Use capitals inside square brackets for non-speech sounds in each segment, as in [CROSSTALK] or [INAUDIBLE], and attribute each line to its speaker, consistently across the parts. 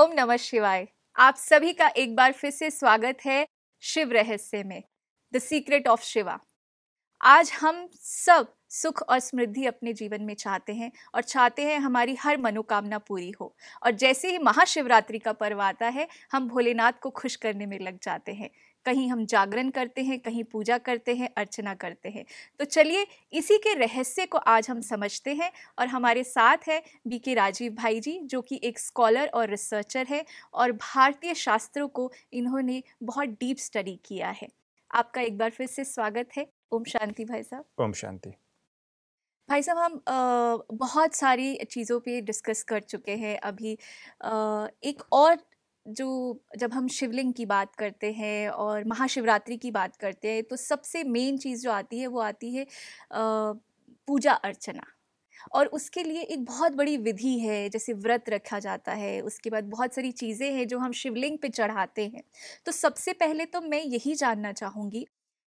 Speaker 1: ओम नमः शिवाय आप सभी का एक बार फिर से स्वागत है शिव रहस्य में द सीक्रेट ऑफ शिवा आज हम सब सुख और समृद्धि अपने जीवन में चाहते हैं और चाहते हैं हमारी हर मनोकामना पूरी हो और जैसे ही महाशिवरात्रि का पर्व आता है हम भोलेनाथ को खुश करने में लग जाते हैं कहीं हम जागरण करते हैं कहीं पूजा करते हैं अर्चना करते हैं तो चलिए इसी के रहस्य को आज हम समझते हैं और हमारे साथ है बी के राजीव भाई जी जो कि एक स्कॉलर और रिसर्चर है और भारतीय शास्त्रों को इन्होंने बहुत डीप स्टडी किया है आपका एक बार फिर से स्वागत है ओम शांति भाई साहब ओम शांति भाई साहब हम आ, बहुत सारी चीज़ों पे डिस्कस कर चुके हैं अभी आ, एक और जो जब हम शिवलिंग की बात करते हैं और महाशिवरात्रि की बात करते हैं तो सबसे मेन चीज़ जो आती है वो आती है पूजा अर्चना और उसके लिए एक बहुत बड़ी विधि है जैसे व्रत रखा जाता है उसके बाद बहुत सारी चीज़ें हैं जो हम शिवलिंग पे चढ़ाते हैं तो सबसे पहले तो मैं यही जानना चाहूँगी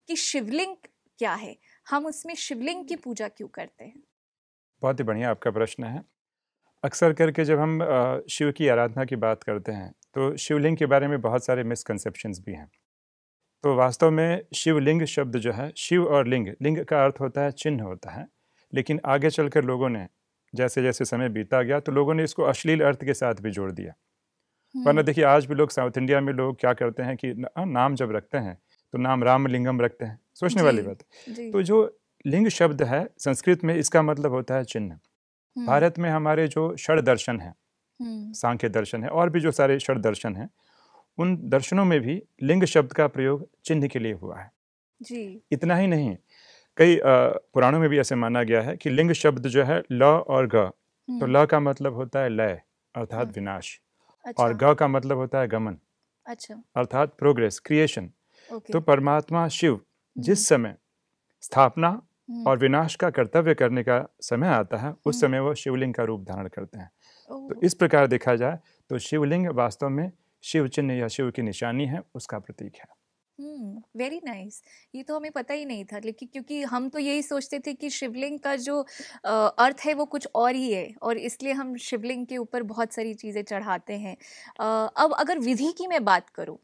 Speaker 1: कि शिवलिंग क्या है हम उसमें शिवलिंग की पूजा क्यों करते हैं
Speaker 2: बहुत ही बढ़िया आपका प्रश्न है अक्सर करके जब हम शिव की आराधना की बात करते हैं तो शिवलिंग के बारे में बहुत सारे मिसकनसेप्शन भी हैं तो वास्तव में शिवलिंग शब्द जो है शिव और लिंग लिंग का अर्थ होता है चिन्ह होता है लेकिन आगे चलकर लोगों ने जैसे जैसे समय बीता गया तो लोगों ने इसको अश्लील अर्थ के साथ भी जोड़ दिया वरना देखिए आज भी लोग साउथ इंडिया में लोग क्या करते हैं कि नाम जब रखते हैं तो नाम रामलिंगम रखते हैं सोचने वाली बात तो जो लिंग शब्द है संस्कृत में इसका मतलब होता है चिन्ह भारत में हमारे जो षड दर्शन है हम्म। सांख्य दर्शन है और भी जो सारे षड दर्शन हैं उन दर्शनों में भी लिंग शब्द का प्रयोग चिन्ह के लिए हुआ है जी इतना ही नहीं कई पुराणों में भी ऐसे माना गया है कि लिंग शब्द जो है ल और ग तो हम्म। ल का मतलब होता है लय अर्थात हम्म। विनाश अच्छा। और ग का मतलब होता है गमन अच्छा अर्थात प्रोग्रेस क्रिएशन तो परमात्मा शिव जिस समय स्थापना और विनाश का कर्तव्य करने का समय आता है उस समय वो शिवलिंग का रूप धारण करते हैं तो इस प्रकार देखा जाए तो शिवलिंग वास्तव में शिव चिन्ह या शिव की निशानी है उसका प्रतीक है
Speaker 1: वेरी नाइस nice. ये तो हमें पता ही नहीं था लेकिन क्योंकि हम तो यही सोचते थे कि शिवलिंग का जो आ, अर्थ है वो कुछ और ही है और इसलिए हम शिवलिंग के ऊपर बहुत सारी चीज़ें चढ़ाते हैं आ, अब अगर विधि की मैं बात करूँ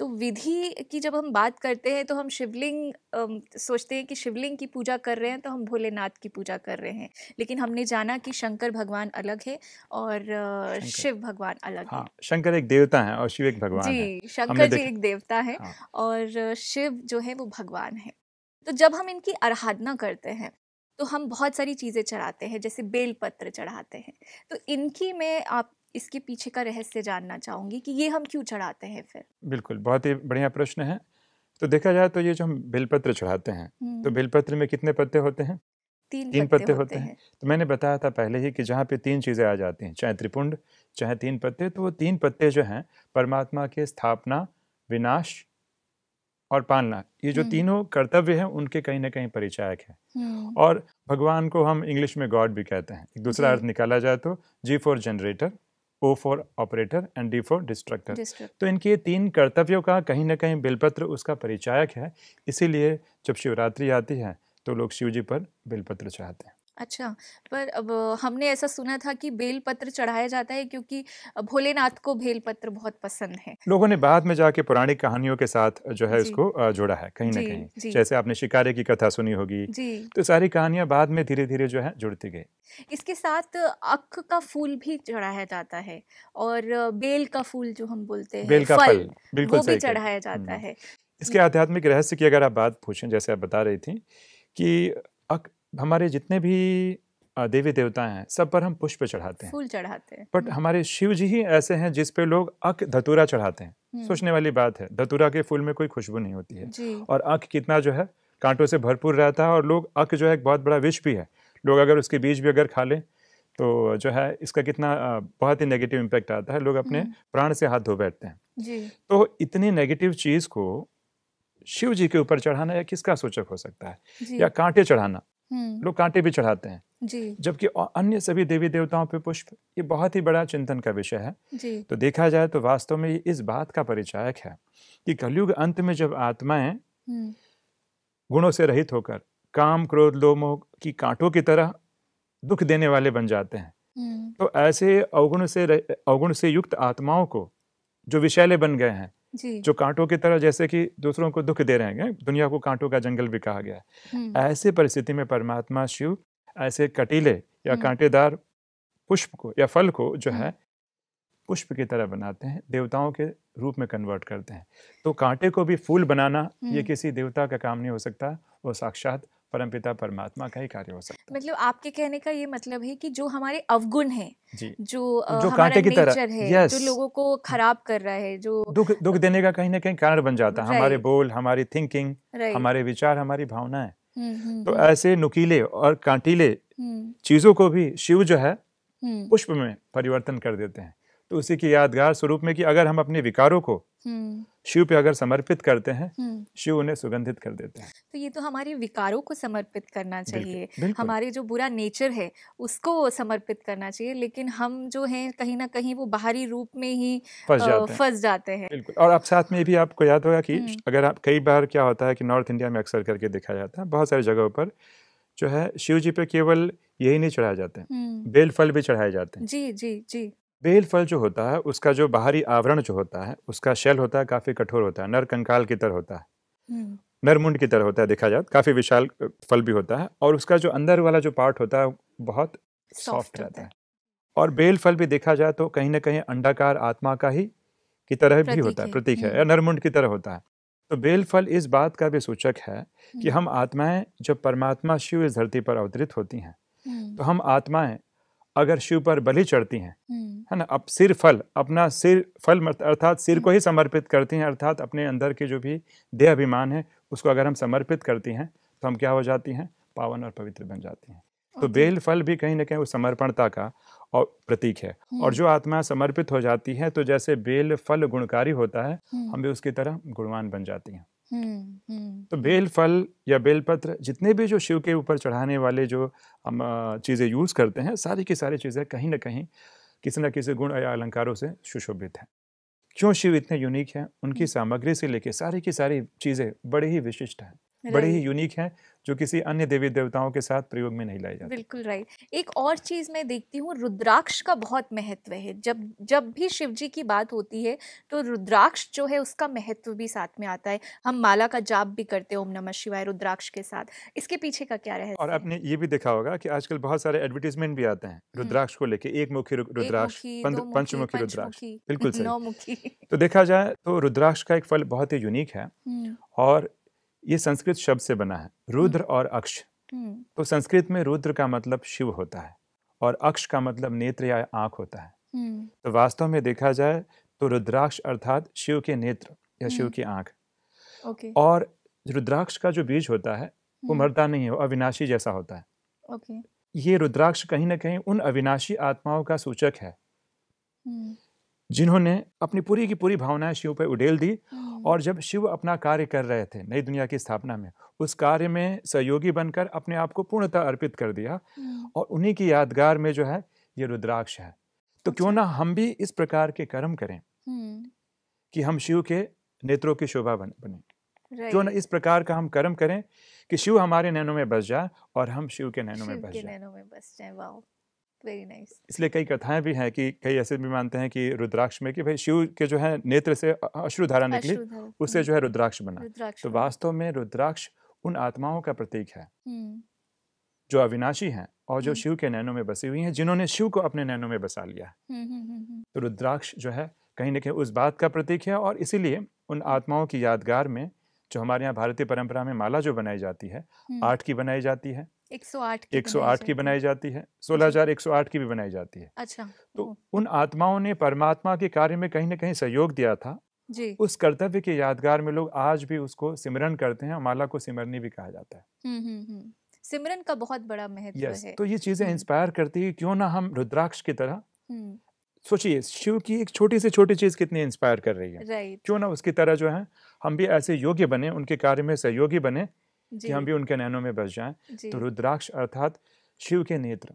Speaker 1: तो विधि की जब हम बात करते हैं तो हम शिवलिंग सोचते हैं कि शिवलिंग की पूजा कर रहे हैं तो हम भोलेनाथ की पूजा कर रहे हैं लेकिन हमने जाना कि शंकर भगवान अलग है और शिव भगवान अलग हाँ, है
Speaker 2: शंकर एक देवता है और शिव एक भगवान जी शंकर जी एक
Speaker 1: देवता है हाँ। और शिव जो है वो भगवान है तो जब हम इनकी आराधना करते हैं तो हम बहुत सारी चीज़ें चढ़ाते हैं जैसे बेलपत्र चढ़ाते हैं तो इनकी मैं आप इसके पीछे का रहस्य जानना चाहूंगी कि ये हम क्यों चढ़ाते हैं फिर
Speaker 2: बिल्कुल बहुत ही बढ़िया प्रश्न है तो देखा जाए तो ये जो हम बिलपत्र चढ़ाते हैं तो हम्म। बिलपत्र में कितने पत्ते होते हैं
Speaker 1: तीन, तीन पत्ते, पत्ते होते, हैं।, हैं
Speaker 2: तो मैंने बताया था पहले ही कि जहाँ पे तीन चीज़ें आ जाती हैं चाहे त्रिपुंड चाहे तीन पत्ते तो वो तीन पत्ते जो हैं परमात्मा के स्थापना विनाश और पालना ये जो हम्म। तीनों कर्तव्य हैं उनके कहीं ना कहीं परिचायक हैं हम्म। और भगवान को हम इंग्लिश में गॉड भी कहते हैं एक दूसरा अर्थ निकाला जाए तो G for generator O for operator and D for destructor तो इनके ये तीन कर्तव्यों का कहीं ना कहीं बिलपत्र उसका परिचायक है इसीलिए जब शिवरात्रि आती है तो लोग शिव जी पर बिलपत्र चाहते हैं
Speaker 1: अच्छा पर अब हमने ऐसा सुना था कि बेलपत्र चढ़ाया जाता है क्योंकि भोलेनाथ को बेलपत्र बहुत पसंद है
Speaker 2: लोगों ने बाद में जाके पुरानी कहानियों के साथ जो है उसको जोड़ा है कहीं ना कहीं जैसे आपने शिकारे की कथा सुनी होगी तो सारी कहानियां बाद में धीरे धीरे जो है जुड़ती गई
Speaker 1: इसके साथ अख का फूल भी चढ़ाया जाता है और बेल का फूल जो हम बोलते हैं बेल का फल बिल्कुल भी चढ़ाया जाता हम्म। है
Speaker 2: इसके आध्यात्मिक रहस्य की अगर आप बात पूछें जैसे आप बता रही थी कि अक हमारे जितने भी देवी देवता हैं सब पर हम पुष्प चढ़ाते हैं
Speaker 1: फूल चढ़ाते हैं बट
Speaker 2: हमारे शिव जी ही ऐसे हैं जिस पे लोग अख धतूरा चढ़ाते हैं हम्म। सोचने वाली बात है धतूरा के फूल में कोई खुशबू नहीं होती है और अक कितना जो है कांटों से भरपूर रहता है और लोग अक जो है एक बहुत बड़ा विष भी है लोग अगर उसके बीज भी अगर खा लें तो जो है इसका कितना बहुत ही नेगेटिव इम्पैक्ट आता है लोग अपने हम्म। प्राण से हाथ धो बैठते हैं जी तो इतनी नेगेटिव चीज़ को शिव जी के ऊपर चढ़ाना या किसका सूचक हो सकता है या कांटे चढ़ाना हम्म। लोग कांटे भी चढ़ाते हैं जी जबकि अन्य सभी देवी देवताओं पे पुष्प ये बहुत ही बड़ा चिंतन का विषय है जी तो देखा जाए तो वास्तव में ये इस बात का परिचायक है कि कलयुग अंत में जब आत्माएं हम्म। गुणों से रहित होकर काम क्रोध लोमो की कांटों की तरह दुख देने वाले बन जाते हैं हम्म। तो ऐसे अवगुण से अवगुण से युक्त आत्माओं को जो विषैले बन गए हैं जो कांटों की तरह जैसे कि दूसरों को दुख दे रहे हैं दुनिया को कांटों का जंगल भी कहा गया है हम्म। ऐसे परिस्थिति में परमात्मा शिव ऐसे कटीले या हम्म। कांटेदार पुष्प को या फल को जो हम्म। है पुष्प की तरह बनाते हैं देवताओं के रूप में कन्वर्ट करते हैं तो कांटे को भी फूल बनाना ये किसी देवता का काम नहीं हो सकता वो साक्षात परमपिता परमात्मा का ही कार्य हो सकता
Speaker 1: है मतलब आपके कहने का ये मतलब है कि जो हमारे अवगुण जी, जो जो कांटे की तरह है जो लोगों को खराब कर रहा है जो
Speaker 2: दुख दुख देने का कहीं ना कहीं कारण बन जाता है हमारे बोल हमारी थिंकिंग हमारे विचार हमारी भावनाएं हम्म, हम्म, तो हम्म। ऐसे नुकीले और कांटीले चीजों को भी शिव जो है पुष्प में परिवर्तन कर देते हैं तो उसी की यादगार स्वरूप में कि अगर हम अपने विकारों को हम्म। शिव पे अगर समर्पित करते हैं हम्म। शिव उन्हें सुगंधित कर देते हैं
Speaker 1: तो ये तो हमारे विकारों को समर्पित करना चाहिए हमारे जो बुरा नेचर है उसको समर्पित करना चाहिए लेकिन हम जो हैं कहीं ना कहीं वो बाहरी रूप में ही
Speaker 2: फंस जाते, फंस
Speaker 1: जाते हैं बिल्कुल
Speaker 2: और अब साथ में भी आपको याद होगा कि हम्म। अगर आप कई बार क्या होता है कि नॉर्थ इंडिया में अक्सर करके देखा जाता है बहुत सारी जगहों पर जो है शिव जी पे केवल यही नहीं चढ़ाए जाते बेल फल भी चढ़ाए जाते
Speaker 1: हैं जी जी जी
Speaker 2: बेल फल जो होता है उसका जो बाहरी आवरण जो होता है उसका शेल होता है काफ़ी कठोर होता है नर कंकाल की तरह होता है हम्म। नरमुंड की तरह होता है देखा जाए तो, काफ़ी विशाल फल भी होता है और उसका जो अंदर वाला जो पार्ट होता है बहुत सॉफ्ट रहता है और बेल फल भी देखा जाए तो कहीं ना कहीं अंडाकार आत्मा का ही की तरह भी होता है प्रतीक है या हम्म। नरमुंड की तरह होता है तो बेल फल इस बात का भी सूचक है कि हम्म। हम आत्माएं जब परमात्मा शिव इस धरती पर अवतरित होती हैं तो हम आत्माएं अगर शिव पर बलि चढ़ती हैं हम्म। है ना अब सिर फल अपना सिर फल अर्थात सिर को ही हम्म। समर्पित करती हैं अर्थात अपने अंदर के जो भी देह अभिमान है उसको अगर हम समर्पित करती हैं तो हम क्या हो जाती हैं पावन और पवित्र बन जाती हैं तो बेल फल भी कहीं ना कहीं वो समर्पणता का और प्रतीक है और जो हम्म। आत्मा समर्पित हो जाती है तो जैसे बेल फल गुणकारी होता है हम भी उसकी तरह गुणवान बन जाती हैं तो बेल फल या बेलपत्र जितने भी जो शिव के ऊपर चढ़ाने वाले जो हम चीज़ें यूज़ करते हैं सारी की सारी चीज़ें कहीं ना कहीं किसी न किसी गुण या अलंकारों से सुशोभित हैं क्यों शिव इतने यूनिक हैं उनकी सामग्री से लेके सारी की सारी चीज़ें बड़ी ही विशिष्ट हैं बड़े ही यूनिक हैं जो किसी अन्य देवी देवताओं के साथ प्रयोग में नहीं लाए जाते
Speaker 1: बिल्कुल राइट एक और चीज़ मैं देखती हूँ रुद्राक्ष का बहुत महत्व है जब जब भी शिव जी की बात होती है तो रुद्राक्ष जो है उसका महत्व भी साथ में आता है हम माला का जाप भी करते हैं ओम नमः शिवाय रुद्राक्ष के साथ इसके पीछे का क्या रहस्य और आपने
Speaker 2: ये भी देखा होगा कि आजकल बहुत सारे एडवर्टीजमेंट भी आते हैं हम्म। रुद्राक्ष को लेके एक मुखी रुद्राक्ष पंचमुखी रुद्राक्ष [LAUGHS] बिल्कुल नौमुखी तो देखा जाए तो रुद्राक्ष का एक फल बहुत ही यूनिक है हम्म। और ये संस्कृत शब्द से बना है रुद्र और अक्ष हम्म। तो संस्कृत में रुद्र का मतलब शिव होता है और अक्ष का मतलब नेत्र या आंख होता है हम्म। तो वास्तव में देखा जाए तो रुद्राक्ष अर्थात शिव के नेत्र या शिव हम्म। की आंख और रुद्राक्ष का जो बीज होता है वो मरता नहीं है अविनाशी जैसा होता
Speaker 1: है
Speaker 2: ये रुद्राक्ष कहीं ना कहीं उन अविनाशी आत्माओं का सूचक है जिन्होंने अपनी पूरी की पूरी भावनाएं शिव पर उडेल दी हाँ। और जब शिव अपना कार्य कर रहे थे नई दुनिया की स्थापना में उस कार्य में सहयोगी बनकर अपने आप को पूर्णतः अर्पित कर दिया हाँ। और उन्हीं की यादगार में जो है ये रुद्राक्ष है तो क्यों अच्छा। ना हम भी इस प्रकार के कर्म करें
Speaker 1: हम्म।
Speaker 2: कि हम शिव के नेत्रों की शोभा बन बने क्यों ना इस प्रकार का हम कर्म करें कि शिव हमारे नैनों में बस जाए और हम शिव के नैनों में
Speaker 1: बस जाए वेरी nice.
Speaker 2: इसलिए कई कथाएं भी हैं कि कई ऐसे भी मानते हैं कि रुद्राक्ष में कि भाई शिव के जो है नेत्र से अश्रुधारा निकली उससे हम्म। जो है रुद्राक्ष बना रुद्राक्ष तो वास्तव में रुद्राक्ष उन आत्माओं का प्रतीक है
Speaker 1: हम्म।
Speaker 2: जो अविनाशी हैं और जो हम्म। शिव के नैनों में बसी हुई हैं जिन्होंने शिव को अपने नैनों में बसा लिया तो रुद्राक्ष जो है कहीं ना कहीं उस बात का प्रतीक है और इसीलिए उन आत्माओं की यादगार में जो हमारे यहाँ भारतीय परंपरा में माला जो बनाई जाती है आठ की बनाई जाती है
Speaker 1: 108 की 108 की
Speaker 2: बनाई जाती है 16108 की भी बनाई जाती है अच्छा तो उन आत्माओं ने परमात्मा के कार्य में कहीं ना कहीं सहयोग दिया था जी उस कर्तव्य के यादगार में लोग आज भी उसको सिमरन करते हैं माला को सिमरनी भी कहा जाता
Speaker 1: है सिमरन का बहुत बड़ा महत्व yes, है तो ये चीजें
Speaker 2: इंस्पायर करती है क्यों ना हम रुद्राक्ष की तरह सोचिए शिव की एक छोटी से छोटी चीज कितनी इंस्पायर कर रही है क्यों ना उसकी तरह जो है हम भी ऐसे योग्य बने उनके कार्य में सहयोगी बने कि हम भी उनके नैनों में बस जाएं तो रुद्राक्ष अर्थात शिव के नेत्र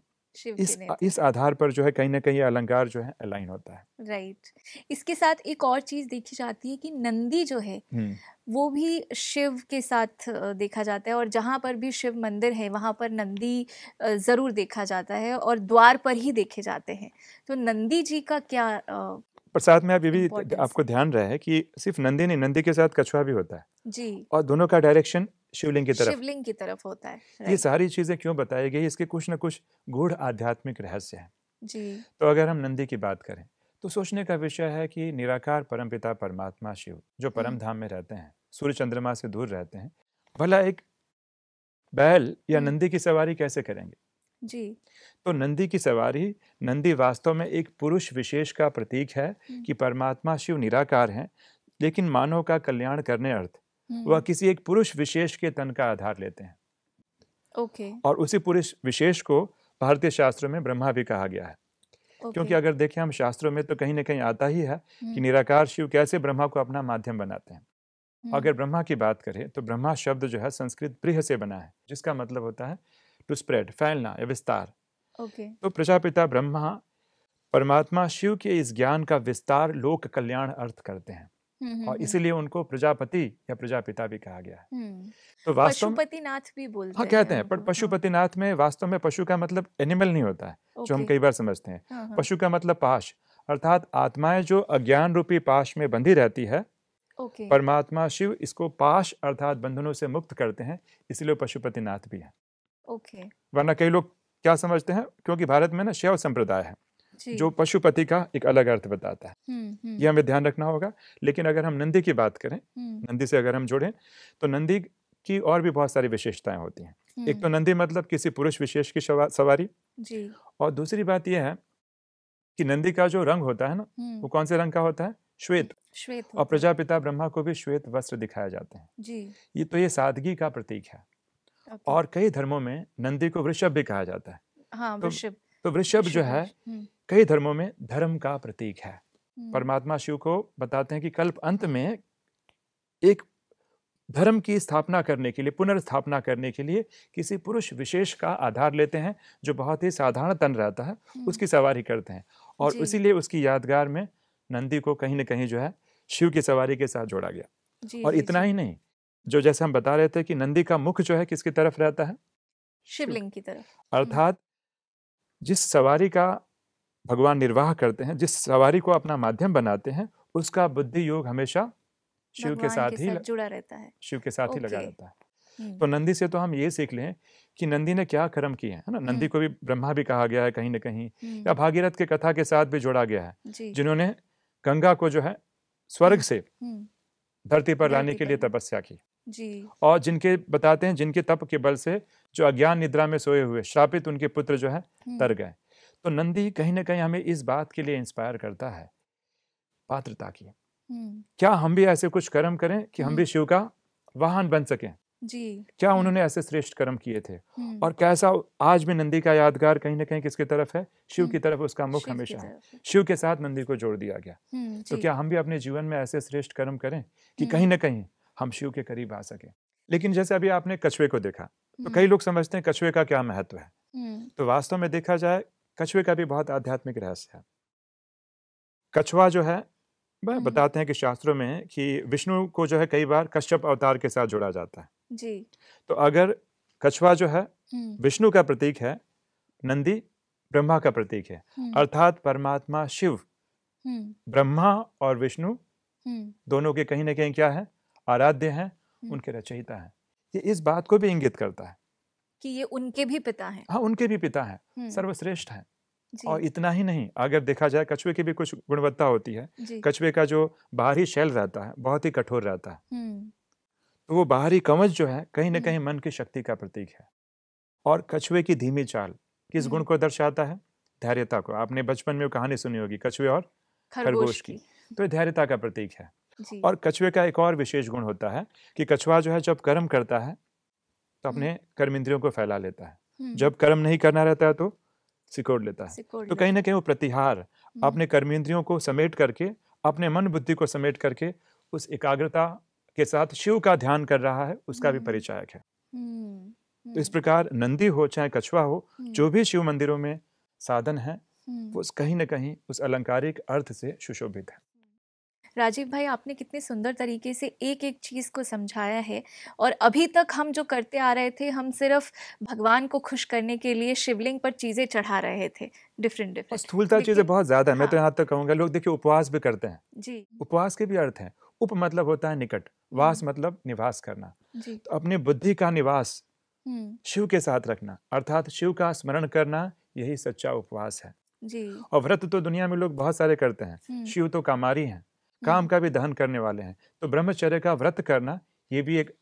Speaker 2: इस इस आधार पर जो है कहीं ना कहीं अलंकार जो है अलाइन होता
Speaker 1: है राइट right. इसके साथ एक और चीज देखी जाती है कि नंदी जो है हम्म। वो भी शिव के साथ देखा जाता है और जहाँ पर भी शिव मंदिर है वहाँ पर नंदी जरूर देखा जाता है और द्वार पर ही देखे जाते हैं तो नंदी जी का क्या
Speaker 2: प्रसाद में अभी भी आपको ध्यान रहे कि सिर्फ नंदी नहीं नंदी के साथ कछुआ भी होता है जी और दोनों का डायरेक्शन शिवलिंग की तरफ
Speaker 1: शिवलिंग की तरफ होता है ये
Speaker 2: सारी चीजें क्यों बताई गई इसके कुछ ना कुछ गूढ़ आध्यात्मिक रहस्य है जी तो अगर हम नंदी की बात करें तो सोचने का विषय है कि निराकार परमपिता परमात्मा शिव जो परम धाम में रहते हैं सूर्य चंद्रमा से दूर रहते हैं भला एक बैल या नंदी की सवारी कैसे करेंगे जी तो नंदी की सवारी नंदी वास्तव में एक पुरुष विशेष का प्रतीक है कि परमात्मा शिव निराकार हैं लेकिन मानव का कल्याण करने अर्थ वह हम्म। किसी एक पुरुष विशेष के तन का आधार लेते हैं ओके और उसी पुरुष विशेष को भारतीय शास्त्रों में ब्रह्मा भी कहा गया है क्योंकि अगर देखें हम शास्त्रों में तो कहीं ना कहीं आता ही है कि हम्म। निराकार शिव कैसे ब्रह्मा को अपना माध्यम बनाते हैं हम्म। अगर ब्रह्मा की बात करें तो ब्रह्मा शब्द जो है संस्कृत बृह से बना है जिसका मतलब होता है टू स्प्रेड फैलना या विस्तार ओके तो प्रजापिता ब्रह्मा परमात्मा शिव के इस ज्ञान का विस्तार लोक कल्याण अर्थ करते हैं और इसीलिए उनको प्रजापति या प्रजापिता भी कहा गया है तो वास्तव
Speaker 1: पशुपति भी बोलते हाँ कहते हैं
Speaker 2: पर हाँ। पशुपतिनाथ में वास्तव में पशु का मतलब एनिमल नहीं होता है जो हम कई बार समझते हैं हाँ, हाँ। पशु का मतलब पाश अर्थात आत्माएं जो अज्ञान रूपी पाश में बंधी रहती है परमात्मा शिव इसको पाश अर्थात बंधनों से मुक्त करते हैं इसलिए पशुपतिनाथ भी
Speaker 1: है
Speaker 2: वरना कई लोग क्या समझते हैं क्योंकि भारत में ना शैव संप्रदाय है जो पशुपति का एक अलग अर्थ बताता है यह ये हमें ध्यान रखना होगा लेकिन अगर हम नंदी की बात करें नंदी से अगर हम जुड़े तो नंदी की और भी बहुत सारी विशेषताएं होती
Speaker 1: हैं एक तो नंदी
Speaker 2: मतलब किसी पुरुष विशेष की सवारी जी। और दूसरी बात यह है कि नंदी का जो रंग होता है ना वो कौन से रंग का होता है श्वेत श्वेत और प्रजापिता ब्रह्मा को भी श्वेत वस्त्र दिखाया जाते हैं जी ये तो ये सादगी का प्रतीक है और कई धर्मों में नंदी को वृषभ भी कहा जाता है हाँ, तो, तो वृषभ जो है कई धर्मों में धर्म का प्रतीक है परमात्मा शिव को बताते हैं कि कल्प अंत में एक धर्म की स्थापना करने के लिए पुनर्स्थापना करने के लिए किसी पुरुष विशेष का आधार लेते हैं जो बहुत ही साधारण तन रहता है उसकी सवारी करते हैं और इसीलिए उसकी यादगार में नंदी को कहीं ना कहीं जो है शिव की सवारी के साथ जोड़ा गया और इतना ही नहीं जो जैसे हम बता रहे थे कि नंदी का मुख जो है किसकी तरफ रहता है
Speaker 1: शिवलिंग की तरफ
Speaker 2: अर्थात जिस सवारी का भगवान निर्वाह करते हैं जिस सवारी को अपना माध्यम बनाते हैं उसका बुद्धि योग हमेशा शिव के साथ ही
Speaker 1: जुड़ा रहता है
Speaker 2: शिव के साथ ही लगा रहता है तो नंदी से तो हम ये सीख लें कि नंदी ने क्या कर्म किए हैं ना नंदी को भी ब्रह्मा भी कहा गया है कहीं ना कहीं या भागीरथ के कथा के साथ भी जोड़ा गया है जिन्होंने गंगा को जो है स्वर्ग से धरती पर लाने के लिए तपस्या की जी और जिनके बताते हैं जिनके तप के बल से जो अज्ञान निद्रा में सोए हुए श्रापित उनके पुत्र जो है तर गए तो नंदी कहीं ना कहीं हमें इस बात के लिए इंस्पायर करता है पात्रता की क्या हम भी ऐसे कुछ कर्म करें कि हम भी शिव का वाहन बन सकें
Speaker 1: जी क्या उन्होंने
Speaker 2: ऐसे श्रेष्ठ कर्म किए थे और कैसा आज भी नंदी का यादगार कहीं ना कहीं किसके तरफ है शिव की तरफ उसका मुख हमेशा है शिव के साथ नंदी को जोड़ दिया गया तो क्या हम भी अपने जीवन में ऐसे श्रेष्ठ कर्म करें कि कहीं ना कहीं हम शिव के करीब आ सके लेकिन जैसे अभी आपने कछुए को देखा तो कई लोग समझते हैं कछुए का क्या महत्व है तो वास्तव में देखा जाए कछुए का भी बहुत आध्यात्मिक रहस्य है कछुआ जो है वह बताते हैं कि शास्त्रों में कि विष्णु को जो है कई बार कश्यप अवतार के साथ जोड़ा जाता है जी तो अगर कछुआ जो है विष्णु का प्रतीक है नंदी ब्रह्मा का प्रतीक है अर्थात परमात्मा शिव ब्रह्मा और विष्णु दोनों के कहीं ना कहीं क्या है आराध्य हैं उनके रचयिता हैं ये इस बात को भी इंगित करता है
Speaker 1: कि ये उनके भी पिता हैं
Speaker 2: हाँ उनके भी पिता हैं सर्वश्रेष्ठ हैं और इतना ही नहीं अगर देखा जाए कछुए की भी कुछ गुणवत्ता होती है कछुए का जो बाहरी शैल रहता है बहुत ही कठोर रहता है तो वो बाहरी कवच जो है कहीं ना कहीं मन की शक्ति का प्रतीक है और कछुए की धीमी चाल किस गुण को दर्शाता है धैर्यता को आपने बचपन में कहानी सुनी होगी कछुए और खरगोश की तो धैर्यता का प्रतीक है और कछुए का एक और विशेष गुण होता है कि कछुआ जो है जब कर्म करता है तो अपने कर्म इंद्रियों को फैला लेता है जब कर्म नहीं करना रहता है तो सिकोड़ लेता है सिकोड़ तो कहीं ना कहीं वो प्रतिहार अपने कर्म इंद्रियों को समेट करके अपने मन बुद्धि को समेट करके उस एकाग्रता के साथ शिव का ध्यान कर रहा है उसका भी परिचायक है तो इस प्रकार नंदी हो चाहे कछुआ हो जो भी शिव मंदिरों में साधन है वो कहीं ना कहीं उस अलंकारिक अर्थ से सुशोभित है
Speaker 1: राजीव भाई आपने कितने सुंदर तरीके से एक एक चीज़ को समझाया है और अभी तक हम जो करते आ रहे थे हम सिर्फ भगवान को खुश करने के लिए शिवलिंग पर चीज़ें चढ़ा रहे थे डिफरेंट डिफरेंट स्थूलता चीज़ें बहुत ज़्यादा है मैं तो हाँ।
Speaker 2: यहाँ तक कहूँगा लोग देखिए उपवास भी करते हैं जी उपवास के भी अर्थ हैं उप मतलब होता है निकट हम्म। वास मतलब निवास करना तो अपनी बुद्धि का निवास हम्म। शिव के साथ रखना अर्थात शिव का स्मरण करना यही सच्चा उपवास है जी और व्रत तो दुनिया में लोग बहुत सारे करते हैं हम्म। शिव तो कामारी हैं काम का भी दहन करने वाले हैं तो ब्रह्मचर्य का व्रत करना ये भी एक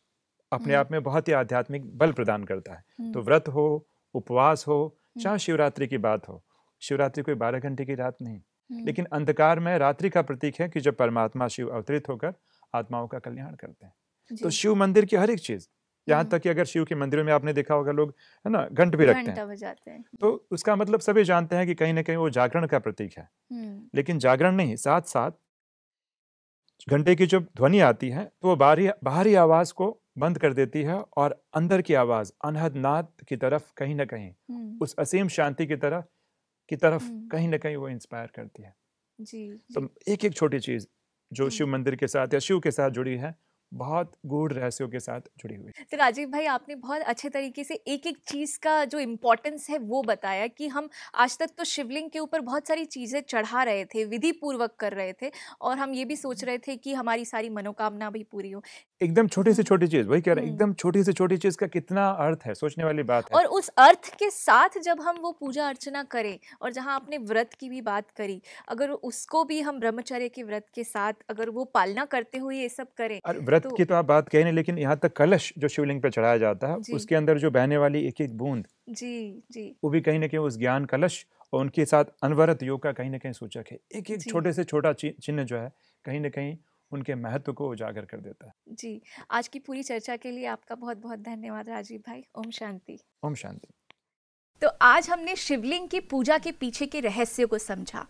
Speaker 2: अपने हम्म। आप में बहुत ही आध्यात्मिक बल प्रदान करता है तो हम्म। व्रत हो उपवास हो हम्म। चाहे शिवरात्रि की बात हो शिवरात्रि कोई बारह घंटे की रात नहीं लेकिन अंधकार में रात्रि का प्रतीक है कि जब परमात्मा शिव अवतरित होकर आत्माओं का कल्याण करते
Speaker 1: हैं तो शिव
Speaker 2: मंदिर की हर एक चीज़ यहाँ तक कि अगर शिव के मंदिरों में आपने देखा होगा लोग है ना घंट भी रखते
Speaker 1: हैं।, हैं
Speaker 2: तो उसका मतलब सभी जानते हैं कि कहीं ना कहीं वो जागरण का प्रतीक है लेकिन जागरण नहीं साथ साथ घंटे की जब ध्वनि आती है तो वो बाहरी बाहरी आवाज़ को बंद कर देती है और अंदर की आवाज़ अनहद नाद की तरफ कहीं ना कहीं हम्म। उस असीम शांति की तरफ की तरफ हम्म। कहीं ना कहीं वो इंस्पायर करती है
Speaker 1: जी, तो
Speaker 2: जी। तो एक एक छोटी चीज़ जो हम्म। शिव मंदिर के साथ या शिव के साथ जुड़ी है बहुत गूढ़ रहस्यों के साथ जुड़ी हुई
Speaker 1: तो राजीव भाई आपने बहुत अच्छे तरीके से एक एक चीज़ का जो इम्पोर्टेंस है वो बताया कि हम आज तक तो शिवलिंग के ऊपर बहुत सारी चीज़ें चढ़ा रहे थे विधि पूर्वक कर रहे थे और हम ये भी सोच रहे थे कि हमारी सारी मनोकामना भी पूरी हो
Speaker 2: एकदम छोटी से छोटी चीज़ वही कह रहे हैं हम्म। एकदम छोटी से छोटी चीज़ का कितना अर्थ है सोचने वाली बात है
Speaker 1: और उस अर्थ के साथ जब हम वो पूजा अर्चना करें और जहाँ आपने व्रत की भी बात करी अगर उसको भी हम ब्रह्मचर्य के व्रत के साथ अगर वो पालना करते हुए ये सब करें व्रत व्रत की
Speaker 2: तो आप बात कहें लेकिन यहाँ तक कलश जो शिवलिंग पे चढ़ाया जाता है उसके अंदर जो बहने वाली एक एक बूंद
Speaker 1: जी जी
Speaker 2: वो भी कहीं ना कहीं उस ज्ञान कलश और उनके साथ अनवरत योग का कहीं ना कहीं सूचक है एक एक छोटे से छोटा चिन्ह जो है कहीं ना कहीं उनके महत्व को उजागर कर देता है
Speaker 1: जी आज की पूरी चर्चा के लिए आपका बहुत बहुत धन्यवाद राजीव भाई ओम शांति ओम शांति तो आज हमने शिवलिंग की पूजा के पीछे के रहस्य को समझा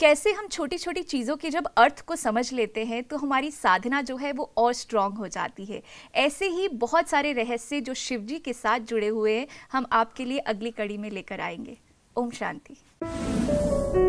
Speaker 1: कैसे हम छोटी छोटी चीज़ों के जब अर्थ को समझ लेते हैं तो हमारी साधना जो है वो और स्ट्रांग हो जाती है ऐसे ही बहुत सारे रहस्य जो शिव जी के साथ जुड़े हुए हैं हम आपके लिए अगली कड़ी में लेकर आएंगे ओम शांति